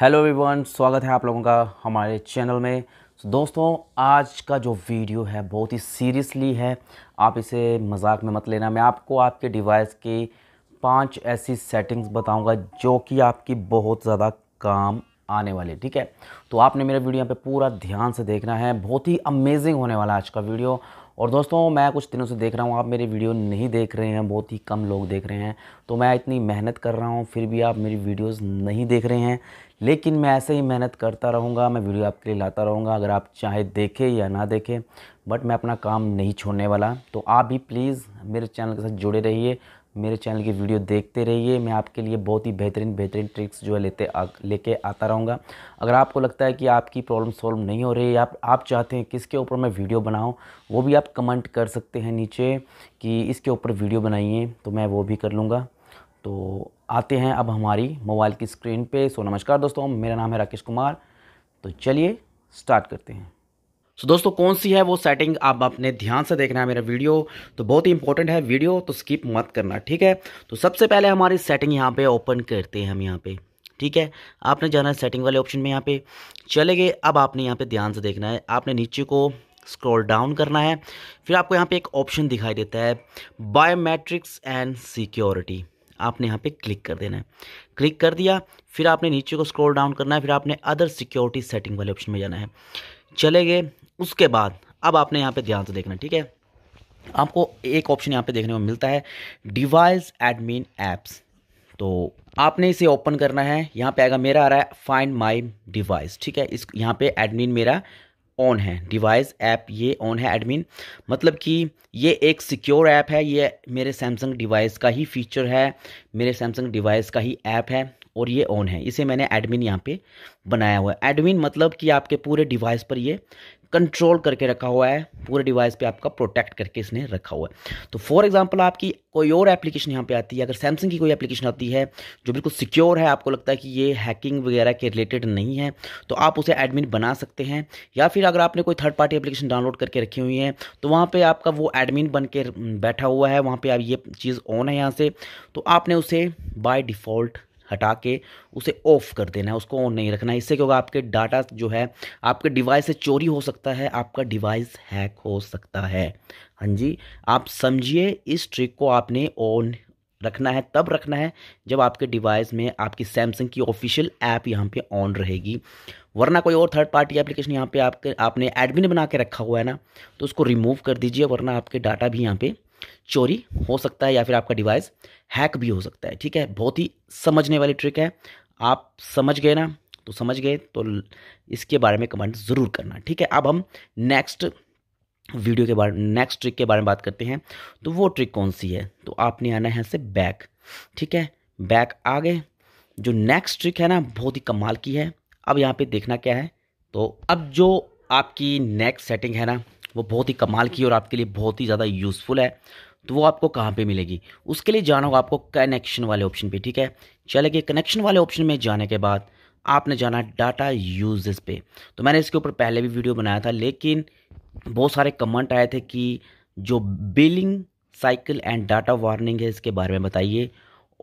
hello everyone स्वागत है आप लोगों का हमारे चैनल में so, दोस्तों आज का जो वीडियो है बहुत ही सीरियसली है आप इसे मजाक में मत लेना मैं आपको आपके डिवाइस की पांच ऐसी सेटिंग्स बताऊंगा जो कि आपकी बहुत ज़्यादा काम आने वाली ठीक है तो आपने मेरा वीडियो यहाँ पे पूरा ध्यान से देखना है बहुत ही अमेजिंग होने वाला आज का वीडियो और दोस्तों मैं कुछ दिनों से देख रहा हूँ आप मेरी वीडियो नहीं देख रहे हैं बहुत ही कम लोग देख रहे हैं तो मैं इतनी मेहनत कर रहा हूँ फिर भी आप मेरी वीडियोस नहीं देख रहे हैं लेकिन मैं ऐसे ही मेहनत करता रहूँगा मैं वीडियो आपके लिए लाता रहूँगा अगर आप चाहे देखें या ना देखें बट मैं अपना काम नहीं छोड़ने वाला तो आप भी प्लीज़ मेरे चैनल के साथ जुड़े रहिए मेरे चैनल की वीडियो देखते रहिए मैं आपके लिए बहुत ही बेहतरीन बेहतरीन ट्रिक्स जो है लेते लेके आता रहूँगा अगर आपको लगता है कि आपकी प्रॉब्लम सॉल्व नहीं हो रही है आप, आप चाहते हैं किसके ऊपर मैं वीडियो बनाऊँ वो भी आप कमेंट कर सकते हैं नीचे कि इसके ऊपर वीडियो बनाइए तो मैं वो भी कर लूँगा तो आते हैं अब हमारी मोबाइल की स्क्रीन पर सो नमस्कार दोस्तों मेरा नाम है राकेश कुमार तो चलिए स्टार्ट करते हैं सो so, दोस्तों कौन सी है वो सेटिंग आप अपने ध्यान से देखना है मेरा वीडियो तो बहुत ही इंपॉर्टेंट है वीडियो तो स्किप मत करना ठीक है तो सबसे पहले हमारी सेटिंग यहाँ पे ओपन करते हैं हम यहाँ पे ठीक है आपने जाना है सेटिंग वाले ऑप्शन में यहाँ पे चले गए अब आपने यहाँ पे ध्यान से देखना है आपने नीचे को स्क्रॉल डाउन करना है फिर आपको यहाँ पे एक ऑप्शन दिखाई देता है बायोमेट्रिक्स एंड सिक्योरिटी आपने यहाँ पे क्लिक कर देना है क्लिक कर दिया फिर आपने नीचे को स्क्रॉल डाउन करना है फिर आपने अदर सिक्योरिटी सेटिंग वाले ऑप्शन में जाना है चले गए उसके बाद अब आपने यहाँ पे ध्यान से देखना ठीक है आपको एक ऑप्शन यहाँ पे देखने को मिलता है डिवाइस एडमिन ऐप्स तो आपने इसे ओपन करना है यहाँ पे आएगा मेरा आ रहा है फाइंड माई डिवाइस ठीक है इस यहाँ पे एडमिन मेरा ऑन है डिवाइस ऐप ये ऑन है एडमिन मतलब कि ये एक सिक्योर ऐप है ये मेरे सैमसंग डिवाइस का ही फीचर है मेरे सैमसंग डिवाइस का ही ऐप है और ये ऑन है इसे मैंने एडमिन यहाँ पे बनाया हुआ है एडमिन मतलब कि आपके पूरे डिवाइस पर ये कंट्रोल करके रखा हुआ है पूरे डिवाइस पे आपका प्रोटेक्ट करके इसने रखा हुआ है तो फॉर एग्जांपल आपकी कोई और एप्लीकेशन यहाँ पे आती है अगर सैमसंग की कोई एप्लीकेशन आती है जो बिल्कुल सिक्योर है आपको लगता है कि ये हैकिंग वगैरह के रिलेटेड नहीं है तो आप उसे एडमिन बना सकते हैं या फिर अगर आपने कोई थर्ड पार्टी एप्लीकेशन डाउनलोड करके रखी हुई है तो वहाँ पर आपका वो एडमिन बन के बैठा हुआ है वहाँ पर आप ये चीज़ ऑन है यहाँ से तो आपने उसे बाय डिफ़ॉल्ट हटा के उसे ऑफ कर देना है उसको ऑन नहीं रखना है इससे क्योंकि आपके डाटा जो है आपके डिवाइस से चोरी हो सकता है आपका डिवाइस हैक हो सकता है हाँ जी आप समझिए इस ट्रिक को आपने ऑन रखना है तब रखना है जब आपके डिवाइस में आपकी सैमसंग की ऑफिशियल ऐप यहाँ पे ऑन रहेगी वरना कोई और थर्ड पार्टी एप्लीकेशन यहाँ पे आपके आपने एडमिन बना के रखा हुआ है ना तो उसको रिमूव कर दीजिए वरना आपके डाटा भी यहाँ पे चोरी हो सकता है या फिर आपका डिवाइस हैक भी हो सकता है ठीक है बहुत ही समझने वाली ट्रिक है आप समझ गए ना तो समझ गए तो इसके बारे में कमेंट ज़रूर करना ठीक है अब हम नेक्स्ट वीडियो के बारे नेक्स्ट ट्रिक के बारे में बात करते हैं तो वो ट्रिक कौन सी है तो आपने आना है से बैक ठीक है बैक आ गए जो नेक्स्ट ट्रिक है ना बहुत ही कमाल की है अब यहाँ पे देखना क्या है तो अब जो आपकी नेक्स्ट सेटिंग है ना वो बहुत ही कमाल की और आपके लिए बहुत ही ज़्यादा यूज़फुल है तो वो आपको कहाँ पे मिलेगी उसके लिए जाना होगा आपको कनेक्शन वाले ऑप्शन पे ठीक है चले गए कनेक्शन वाले ऑप्शन में जाने के बाद आपने जाना डाटा यूजेस पे तो मैंने इसके ऊपर पहले भी वीडियो बनाया था लेकिन बहुत सारे कमेंट आए थे कि जो billing cycle and data warning है इसके बारे में बताइए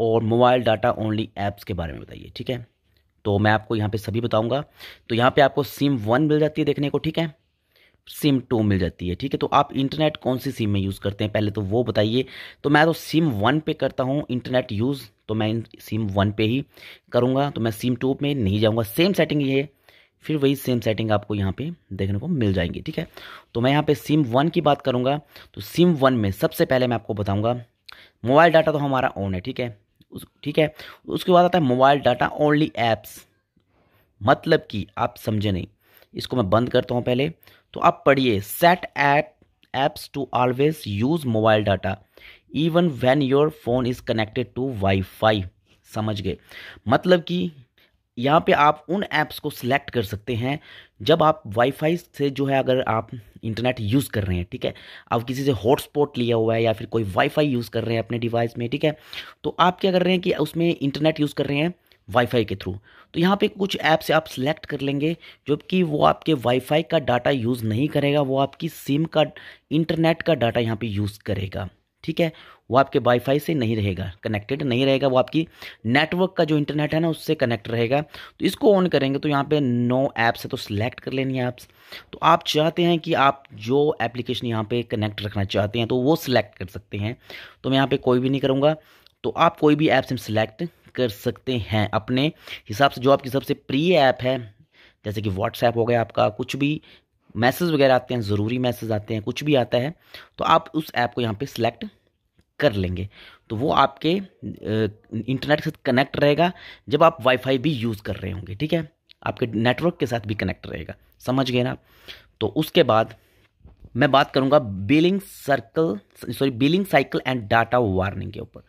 और मोबाइल डाटा ओनली ऐप्स के बारे में बताइए ठीक है तो मैं आपको यहाँ पे सभी बताऊँगा तो यहाँ पे आपको सिम वन मिल जाती है देखने को ठीक है सिम टू मिल जाती है ठीक है तो आप इंटरनेट कौन सी सिम में यूज़ करते हैं पहले तो वो बताइए तो मैं तो सिम वन पे करता हूँ इंटरनेट यूज़ तो मैं सिम वन पे ही करूँगा तो मैं सिम टू में नहीं जाऊँगा सेम सेटिंग ये है फिर वही सेम सेटिंग आपको यहाँ पे देखने को मिल जाएंगी ठीक है तो मैं यहाँ पे सिम वन की बात करूँगा तो सिम वन में सबसे पहले मैं आपको बताऊँगा मोबाइल डाटा तो हमारा ऑन है ठीक है ठीक है उसके बाद आता है मोबाइल डाटा ओनली ऐप्स मतलब कि आप समझे नहीं इसको मैं बंद करता हूँ पहले तो आप पढ़िए set app apps to always use mobile data even when your phone is connected to WiFi समझ गए मतलब कि यहाँ पे आप उन ऐप्स को सिलेक्ट कर सकते हैं जब आप वाईफाई से जो है अगर आप इंटरनेट यूज़ कर रहे हैं ठीक है आप किसी से हॉटस्पॉट लिया हुआ है या फिर कोई वाईफाई यूज़ कर रहे हैं अपने डिवाइस में ठीक है तो आप क्या कर रहे हैं कि उसमें इंटरनेट यूज़ कर रहे हैं वाईफाई के थ्रू तो यहाँ पे कुछ ऐप्स आप सिलेक्ट कर लेंगे जो कि वो आपके वाईफाई का डाटा यूज़ नहीं करेगा वो आपकी सिम का इंटरनेट का डाटा यहाँ पे यूज़ करेगा ठीक है वो आपके वाईफाई से नहीं रहेगा कनेक्टेड नहीं रहेगा वो आपकी नेटवर्क का जो इंटरनेट है ना उससे कनेक्ट रहेगा तो इसको ऑन करेंगे तो यहाँ पे नो ऐप्स है तो सिलेक्ट कर लेनी है ऐप्स तो आप चाहते हैं कि आप जो एप्लीकेशन यहाँ पे कनेक्ट रखना चाहते हैं तो वो सिलेक्ट कर सकते हैं तो मैं यहाँ पे कोई भी नहीं करूँगा तो आप कोई भी ऐप सिम सिलेक्ट कर सकते हैं अपने हिसाब से जो आपकी सबसे प्रिय ऐप है जैसे कि व्हाट्सएप हो गया आपका कुछ भी मैसेज वगैरह आते हैं ज़रूरी मैसेज आते हैं कुछ भी आता है तो आप उस ऐप को यहाँ पे सिलेक्ट कर लेंगे तो वो आपके इंटरनेट के साथ कनेक्ट रहेगा जब आप वाईफाई भी यूज़ कर रहे होंगे ठीक है आपके नेटवर्क के साथ भी कनेक्ट रहेगा समझ गए ना तो उसके बाद मैं बात करूँगा billing circle sorry billing cycle and data warning के ऊपर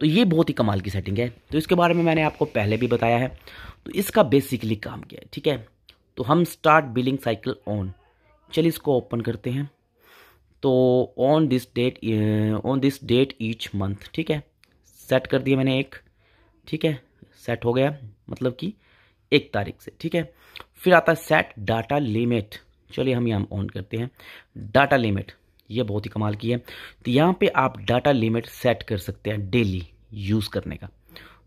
तो ये बहुत ही कमाल की सेटिंग है तो इसके बारे में मैंने आपको पहले भी बताया है तो इसका बेसिकली काम किया है ठीक है तो हम स्टार्ट बिलिंग साइकिल ऑन चलिए इसको ओपन करते हैं तो on this date on this date each month ठीक है सेट कर दिया मैंने एक ठीक है सेट हो गया मतलब कि एक तारीख से ठीक है फिर आता है सेट डाटा लिमिट चलिए हम यहाँ ऑन करते हैं डाटा लिमिट ये बहुत ही कमाल की है तो यहाँ पे आप डाटा लिमिट सेट कर सकते हैं डेली यूज़ करने का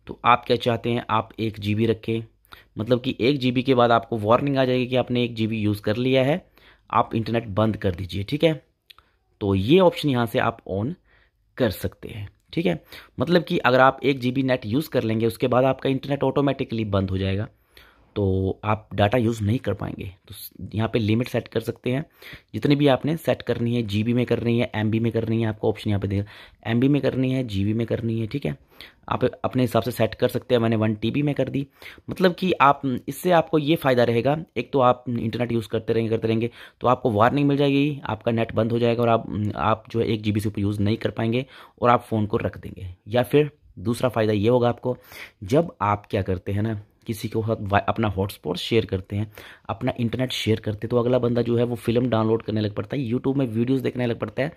तो आप क्या चाहते हैं आप एक जी रखें मतलब कि एक जी के बाद आपको वार्निंग आ जाएगी कि आपने एक जी यूज़ कर लिया है आप इंटरनेट बंद कर दीजिए ठीक है तो ये ऑप्शन यहाँ से आप ऑन कर सकते हैं ठीक है मतलब कि अगर आप एक जी नेट यूज़ कर लेंगे उसके बाद आपका इंटरनेट ऑटोमेटिकली बंद हो जाएगा तो आप डाटा यूज़ नहीं कर पाएंगे तो यहाँ पे लिमिट सेट कर सकते हैं जितनी भी आपने सेट करनी है जीबी में करनी है एमबी में करनी है आपको ऑप्शन यहाँ पे देगा एमबी में करनी है जीबी में करनी है ठीक है आप अपने हिसाब से सेट कर सकते हैं मैंने वन टीबी में कर दी मतलब कि आप इससे आपको ये फ़ायदा रहेगा एक तो आप इंटरनेट यूज़ करते रहेंगे करते रहेंगे तो आपको वार्निंग मिल जाएगी आपका नेट बंद हो जाएगा और आप आप जो है एक जी से ऊपर यूज़ नहीं कर पाएंगे और आप फ़ोन को रख देंगे या फिर दूसरा फ़ायदा ये होगा आपको जब आप क्या करते हैं ना किसी को अपना हॉटस्पॉट शेयर करते हैं अपना इंटरनेट शेयर करते हैं तो अगला बंदा जो है वो फिल्म डाउनलोड करने लग पड़ता है यूट्यूब में वीडियोज़ देखने लग पड़ता है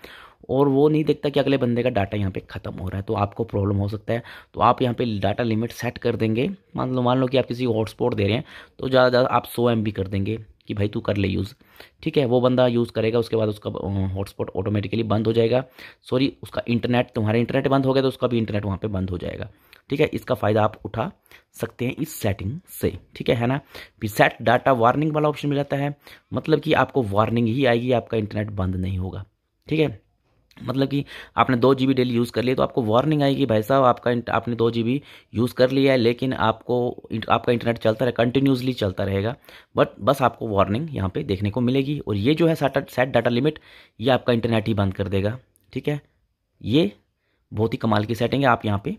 और वो नहीं देखता कि अगले बंदे का डाटा यहाँ पे ख़त्म हो रहा है तो आपको प्रॉब्लम हो सकता है तो आप यहाँ पे डाटा लिमिट सेट कर देंगे मान लो मान लो कि आप किसी को हॉटस्पॉट दे रहे हैं तो ज़्यादा ज़्यादा आप सौ एम कर देंगे कि भाई तू कर ले यूज़ ठीक है वो बंदा यूज़ करेगा उसके बाद उसका हॉटस्पॉट ऑटोमेटिकली बंद हो जाएगा सॉरी उसका इंटरनेट तुम्हारा इंटरनेट बंद हो गया तो उसका भी इंटरनेट वहाँ पर बंद हो जाएगा ठीक है इसका फायदा आप उठा सकते हैं इस सेटिंग से ठीक है है ना फिर सेट डाटा वार्निंग वाला ऑप्शन मिल जाता है मतलब कि आपको वार्निंग ही आएगी आपका इंटरनेट बंद नहीं होगा ठीक है मतलब कि आपने दो जी डेली यूज़ कर लिया तो आपको वार्निंग आएगी भाई साहब आपका आपने दो जी यूज़ कर लिया है लेकिन आपको आपका इंटरनेट चलता रहे कंटिन्यूसली चलता रहेगा बट बस आपको वार्निंग यहाँ पे देखने को मिलेगी और ये जो है सेट डाटा लिमिट ये आपका इंटरनेट ही बंद कर देगा ठीक है ये बहुत ही कमाल की सेटिंग है आप यहाँ पर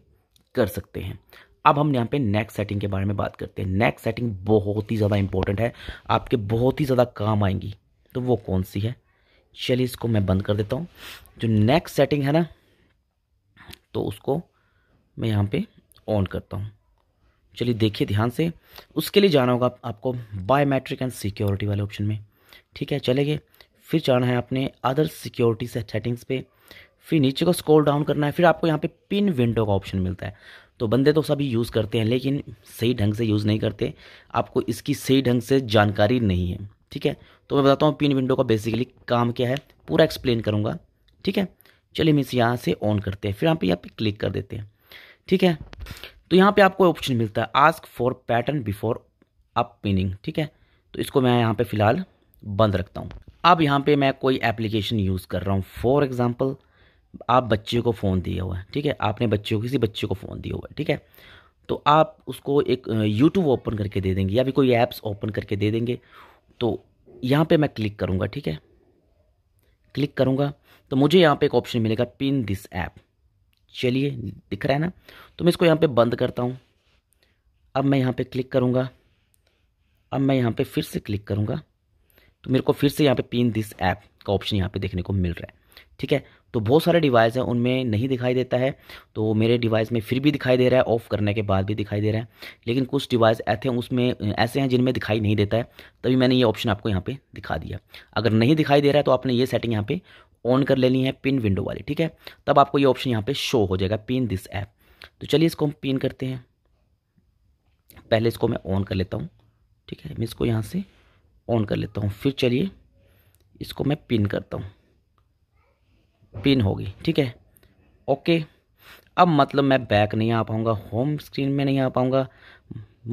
कर सकते हैं अब हम यहाँ पे नेक्स्ट सेटिंग के बारे में बात करते हैं नेक्स्ट सेटिंग बहुत ही ज़्यादा इंपॉर्टेंट है आपके बहुत ही ज़्यादा काम आएंगी तो वो कौन सी है चलिए इसको मैं बंद कर देता हूँ जो नेक्स्ट सेटिंग है ना तो उसको मैं यहाँ पे ऑन करता हूँ चलिए देखिए ध्यान से उसके लिए जाना होगा आपको बायोमेट्रिक एंड सिक्योरिटी वाले ऑप्शन में ठीक है चले गए फिर जाना है आपने अदर सिक्योरिटी सेटिंग्स पे फिर नीचे को स्क्रॉल डाउन करना है फिर आपको यहाँ पे पिन विंडो का ऑप्शन मिलता है तो बंदे तो सभी यूज़ करते हैं लेकिन सही ढंग से यूज़ नहीं करते आपको इसकी सही ढंग से जानकारी नहीं है ठीक है तो मैं बताता हूँ पिन विंडो का बेसिकली काम क्या है पूरा एक्सप्लेन करूँगा ठीक है चलिए इसे यहाँ से ऑन करते हैं फिर यहाँ पे यहाँ पे क्लिक कर देते हैं ठीक है तो यहाँ पे आपको ऑप्शन मिलता है ask for pattern before unpinning ठीक है तो इसको मैं यहाँ पे फ़िलहाल बंद रखता हूँ अब यहाँ पे मैं कोई एप्लीकेशन यूज़ कर रहा हूँ फॉर एग्ज़ाम्पल आप बच्चे को फ़ोन दिया हुआ है ठीक है आपने बच्चे को किसी बच्चे को फ़ोन दिया हुआ है ठीक है तो आप उसको एक यूट्यूब ओपन करके दे देंगे या भी कोई ऐप्स ओपन करके दे देंगे तो यहाँ पे मैं क्लिक करूँगा ठीक है क्लिक करूँगा तो मुझे यहाँ पे एक ऑप्शन मिलेगा पिन दिस ऐप चलिए दिख रहा है ना तो मैं इसको यहाँ पे बंद करता हूँ अब मैं यहाँ पे क्लिक करूँगा अब मैं यहाँ पे फिर से क्लिक करूँगा तो मेरे को फिर से यहाँ पे पिन दिस ऐप का ऑप्शन यहाँ पे देखने को मिल रहा है ठीक है तो बहुत सारे डिवाइस हैं उनमें नहीं दिखाई देता है तो मेरे डिवाइस में फिर भी दिखाई दे रहा है ऑफ़ करने के बाद भी दिखाई दे रहा है लेकिन कुछ डिवाइस ऐसे उसमें ऐसे हैं जिनमें दिखाई नहीं देता है तभी मैंने ये ऑप्शन आपको यहाँ पर दिखा दिया अगर नहीं दिखाई दे रहा है तो आपने ये सेटिंग यहाँ पर ऑन कर लेनी है पिन विंडो वाली ठीक है तब आपको ये ऑप्शन यहाँ पर शो हो जाएगा पिन दिस ऐप तो चलिए इसको हम पिन करते हैं पहले इसको मैं ऑन कर लेता हूँ ठीक है मैं इसको यहाँ से ऑन कर लेता हूँ फिर चलिए इसको मैं पिन करता हूँ पिन होगी ठीक है ओके अब मतलब मैं बैक नहीं आ पाऊँगा होम स्क्रीन में नहीं आ पाऊँगा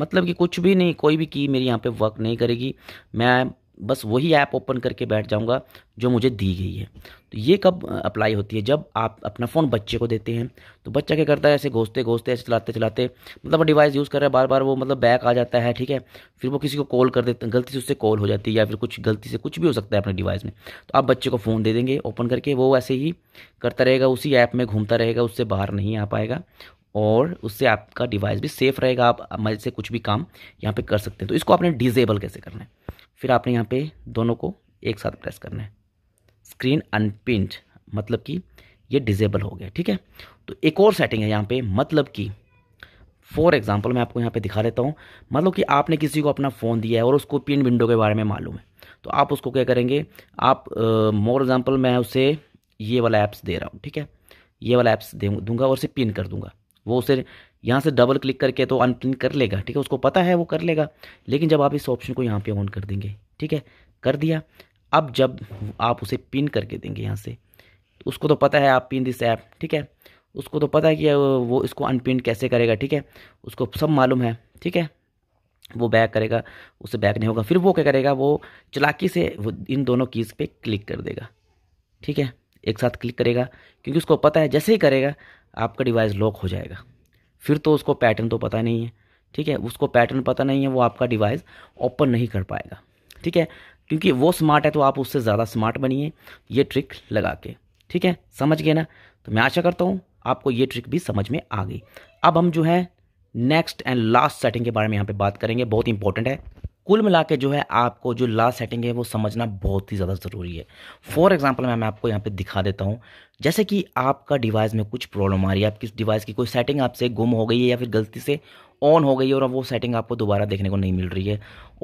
मतलब कि कुछ भी नहीं कोई भी की मेरी यहाँ पे वर्क नहीं करेगी मैं बस वही ऐप ओपन करके बैठ जाऊंगा जो मुझे दी गई है तो ये कब अप्लाई होती है जब आप अपना फ़ोन बच्चे को देते हैं तो बच्चा क्या करता है ऐसे घोसते घोसते ऐसे चलाते चलाते मतलब डिवाइस यूज़ कर रहा है बार बार वो मतलब बैक आ जाता है ठीक है फिर वो किसी को कॉल कर देते गलती से उससे कॉल हो जाती है या फिर कुछ गलती से कुछ भी हो सकता है अपने डिवाइस में तो आप बच्चे को फ़ोन दे देंगे ओपन करके वो ऐसे ही करता रहेगा उसी ऐप में घूमता रहेगा उससे बाहर नहीं आ पाएगा और उससे आपका डिवाइस भी सेफ़ रहेगा आप मज़े से कुछ भी काम यहाँ पे कर सकते हैं तो इसको आपने डिजेबल कैसे करना है फिर आपने यहाँ पे दोनों को एक साथ प्रेस करना है स्क्रीन अनपिंट मतलब कि ये डिजेबल हो गया ठीक है तो एक और सेटिंग है यहाँ पे मतलब कि फॉर एग्जाम्पल मैं आपको यहाँ पे दिखा देता हूँ मतलब कि आपने किसी को अपना फ़ोन दिया है और उसको पिन विंडो के बारे में मालूम है तो आप उसको क्या करेंगे आप मोर uh, एग्ज़ाम्पल मैं उसे ये वाला ऐप्स दे रहा हूँ ठीक है ये वाला ऐप्स दूंगा और उसे पिन कर दूंगा वो उसे यहाँ से डबल क्लिक करके तो अनप्रिंट कर लेगा ठीक है उसको पता है वो कर लेगा लेकिन जब आप इस ऑप्शन को यहाँ पे ऑन कर देंगे ठीक है कर दिया अब जब आप उसे पिन करके देंगे यहाँ से उसको तो पता है आप पिन दिस ऐप ठीक है उसको तो पता है कि वो इसको अनपिन कैसे करेगा ठीक है उसको सब मालूम है ठीक है वो बैक करेगा उसे बैक नहीं होगा फिर वो क्या करेगा वो चलाकी से वो इन दोनों कीज़ पे क्लिक कर देगा ठीक है एक साथ क्लिक करेगा क्योंकि उसको पता है जैसे ही करेगा आपका डिवाइस लॉक हो जाएगा फिर तो उसको पैटर्न तो पता नहीं है ठीक है उसको पैटर्न पता नहीं है वो आपका डिवाइस ओपन नहीं कर पाएगा ठीक है क्योंकि वो स्मार्ट है तो आप उससे ज़्यादा स्मार्ट बनिए ये ट्रिक लगा के ठीक है समझ गए ना तो मैं आशा करता हूँ आपको ये ट्रिक भी समझ में आ गई अब हम जो है नेक्स्ट एंड लास्ट सेटिंग के बारे में यहाँ पे बात करेंगे बहुत इंपॉर्टेंट है कुल मिला के जो है आपको जो लास्ट सेटिंग है वो समझना बहुत ही ज़्यादा ज़रूरी है फॉर एग्जाम्पल मैं मैं आपको यहाँ पे दिखा देता हूँ जैसे कि आपका डिवाइस में कुछ प्रॉब्लम आ रही है आपकी डिवाइस की कोई सेटिंग आपसे गुम हो गई है या फिर गलती से ऑन हो गई है और अब वो सेटिंग आपको दोबारा देखने को नहीं मिल रही है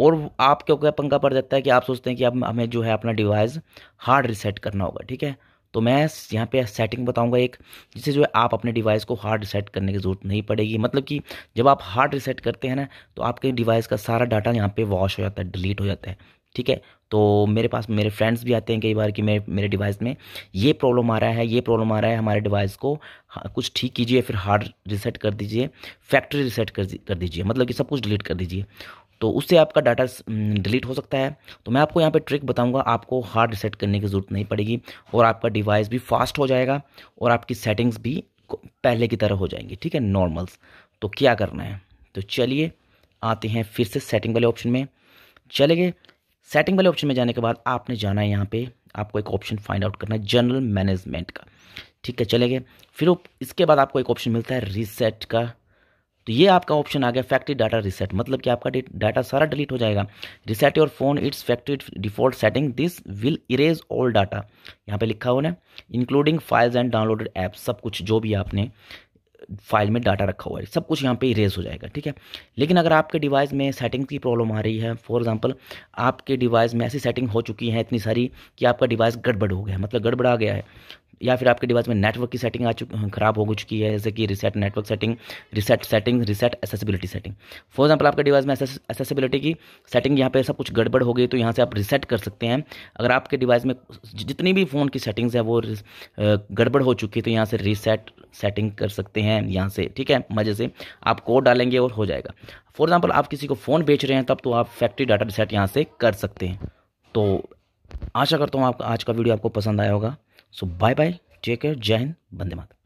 और आप क्योंकि पंखा पड़ जाता है कि आप सोचते हैं कि अब हमें जो है अपना डिवाइस हार्ड रिसेट करना होगा ठीक है तो मैं यहाँ पे सेटिंग बताऊँगा एक जिससे जो है आप अपने डिवाइस को हार्ड रिसेट करने की ज़रूरत नहीं पड़ेगी मतलब कि जब आप हार्ड रिसेट करते हैं ना तो आपके डिवाइस का सारा डाटा यहाँ पे वॉश हो जाता है डिलीट हो जाता है ठीक है तो मेरे पास मेरे फ्रेंड्स भी आते हैं कई बार कि मेरे मेरे डिवाइस में ये प्रॉब्लम आ रहा है ये प्रॉब्लम आ रहा है हमारे डिवाइस को कुछ ठीक कीजिए फिर हार्ड रिसेट कर दीजिए फैक्ट्री रिसेट कर दीजिए मतलब कि सब कुछ डिलीट कर दीजिए तो उससे आपका डाटा डिलीट हो सकता है तो मैं आपको यहाँ पे ट्रिक बताऊँगा आपको हार्ड रिसेट करने की ज़रूरत नहीं पड़ेगी और आपका डिवाइस भी फास्ट हो जाएगा और आपकी सेटिंग्स भी पहले की तरह हो जाएंगी ठीक है नॉर्मल्स तो क्या करना है तो चलिए आते हैं फिर से सेटिंग वाले ऑप्शन में चले गए सेटिंग वाले ऑप्शन में जाने के बाद आपने जाना है यहाँ पे आपको एक ऑप्शन फाइंड आउट करना है जनरल मैनेजमेंट का ठीक है चले गए फिर इसके बाद आपको एक ऑप्शन मिलता है रीसेट का तो ये आपका ऑप्शन आ गया फैक्ट्री डाटा रिसेट मतलब कि आपका डाटा सारा डिलीट हो जाएगा reset your phone it's factory default setting this will erase all data यहाँ पे लिखा होना including files and downloaded app सब कुछ जो भी आपने फाइल में डाटा रखा हुआ है सब कुछ यहाँ पे इरेज हो जाएगा ठीक है लेकिन अगर आपके डिवाइस में सेटिंग्स की प्रॉब्लम आ रही है फॉर एग्जांपल आपके डिवाइस में ऐसी सेटिंग हो चुकी है इतनी सारी कि आपका डिवाइस गड़बड़ हो गया है मतलब गड़बड़ा गया है या फिर आपके डिवाइस में नेटवर्क की सेटिंग आ चुकी खराब हो चुकी है जैसे कि reset network setting reset setting reset accessibility setting for example आपके डिवाइस में एसेसिबिलिटी की सेटिंग यहाँ पे सब कुछ गड़बड़ हो गई तो यहाँ से आप रिसेट कर सकते हैं अगर आपके डिवाइस में जितनी भी फ़ोन की सेटिंग्स है वो गड़बड़ हो चुकी है तो यहाँ से रिसेट सेटिंग कर सकते हैं यहाँ से ठीक है मज़े से आप कोड डालेंगे और हो जाएगा फॉर एग्जाम्पल आप किसी को फ़ोन बेच रहे हैं तब तो आप फैक्ट्री डाटा रिसेट यहाँ से कर सकते हैं तो आशा करता हूँ आपका आज का वीडियो आपको पसंद आया होगा so bye bye take care जय हिंद बंदे मातरम